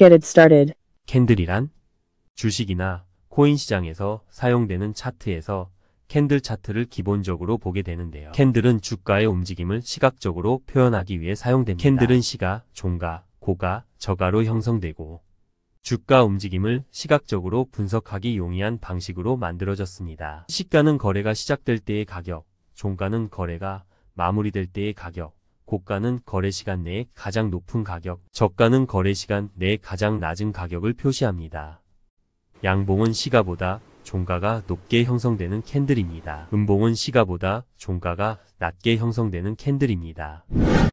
get it started. 캔들이란 주식이나 코인 시장에서 사용되는 차트에서 캔들 차트를 기본적으로 보게 되는데요. 캔들은 주가의 움직임을 시각적으로 표현하기 위해 사용됩니다. 캔들은 시가, 종가, 고가, 저가로 형성되고 주가 움직임을 시각적으로 분석하기 용이한 방식으로 만들어졌습니다. 시가는 거래가 시작될 때의 가격, 종가는 거래가 마무리될 때의 가격, 고가는 거래시간 내에 가장 높은 가격, 저가는 거래시간 내에 가장 낮은 가격을 표시합니다. 양봉은 시가보다 종가가 높게 형성되는 캔들입니다. 음봉은 시가보다 종가가 낮게 형성되는 캔들입니다.